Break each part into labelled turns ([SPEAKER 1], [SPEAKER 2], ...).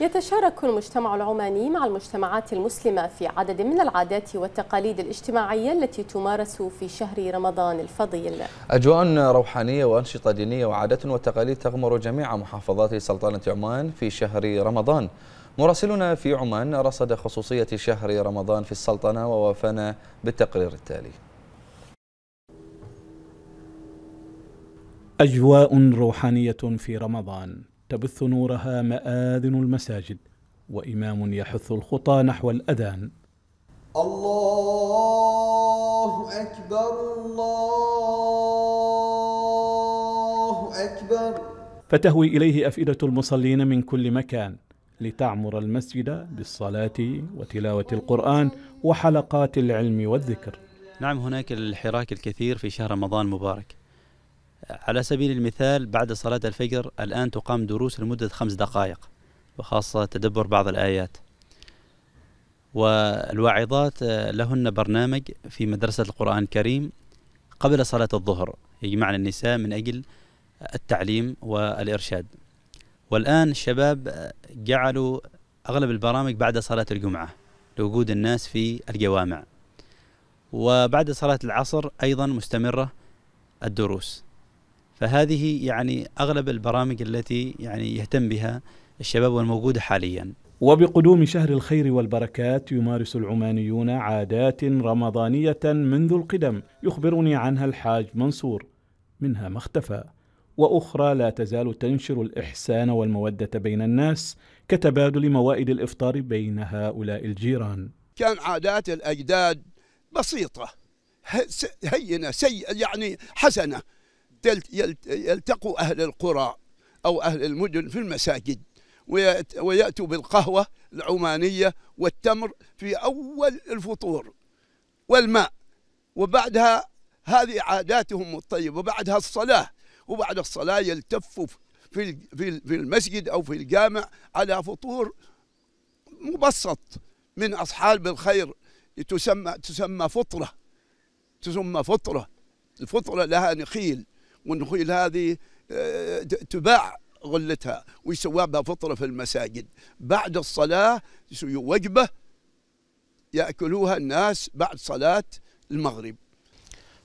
[SPEAKER 1] يتشارك المجتمع العماني مع المجتمعات المسلمة في عدد من العادات والتقاليد الاجتماعية التي تمارس في شهر رمضان الفضيل أجواء روحانية وأنشطة دينية وعادات وتقاليد تغمر جميع محافظات سلطنة عمان في شهر رمضان مراسلنا في عمان رصد خصوصية شهر رمضان في السلطنة ووافانا بالتقرير التالي
[SPEAKER 2] أجواء روحانية في رمضان تبث نورها مآذن المساجد وإمام يحث الخطى نحو الأذان
[SPEAKER 3] الله أكبر الله أكبر
[SPEAKER 2] فتهوي إليه أفئدة المصلين من كل مكان لتعمر المسجد بالصلاة وتلاوة القرآن وحلقات العلم والذكر
[SPEAKER 1] نعم هناك الحراك الكثير في شهر رمضان المبارك على سبيل المثال بعد صلاة الفجر الآن تقام دروس لمدة خمس دقائق وخاصة تدبر بعض الآيات والواعظات آه، لهن برنامج في مدرسة القرآن الكريم قبل صلاة الظهر يجمعن النساء من أجل التعليم والإرشاد والآن الشباب آه، جعلوا أغلب البرامج بعد صلاة الجمعة لوجود الناس في الجوامع وبعد صلاة العصر أيضا مستمرة الدروس فهذه يعني أغلب البرامج التي يعني يهتم بها الشباب والموجودة
[SPEAKER 2] حاليا وبقدوم شهر الخير والبركات يمارس العمانيون عادات رمضانية منذ القدم يخبرني عنها الحاج منصور منها ما اختفى واخرى لا تزال تنشر الاحسان والموده بين الناس كتبادل موائد الافطار بين هؤلاء الجيران.
[SPEAKER 3] كان عادات الاجداد بسيطه هينه سيئه يعني حسنه يلتقوا أهل القرى أو أهل المدن في المساجد ويأتوا بالقهوة العمانية والتمر في أول الفطور والماء وبعدها هذه عاداتهم الطيبة وبعدها الصلاة وبعد الصلاة يلتفوا في في المسجد أو في الجامع على فطور مبسط من أصحاب الخير تسمى تسمى فطرة تسمى فطرة الفطرة لها نخيل والنخيل هذه آه، تباع غلتها ويسوى بها فطره في المساجد بعد الصلاه يسوي وجبه ياكلوها الناس بعد صلاه المغرب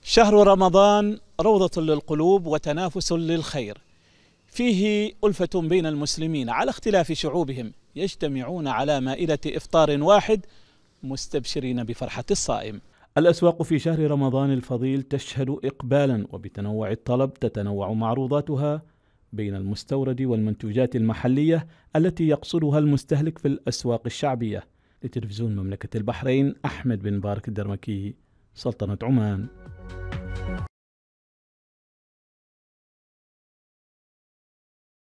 [SPEAKER 3] شهر رمضان روضه للقلوب وتنافس
[SPEAKER 2] للخير فيه ألفة بين المسلمين على اختلاف شعوبهم يجتمعون على مائدة إفطار واحد مستبشرين بفرحة الصائم الأسواق في شهر رمضان الفضيل تشهد إقبالا وبتنوع الطلب تتنوع معروضاتها بين المستورد والمنتوجات المحلية التي يقصدها المستهلك في الأسواق الشعبية لتلفزيون مملكة البحرين أحمد بن بارك الدرمكي سلطنة عمان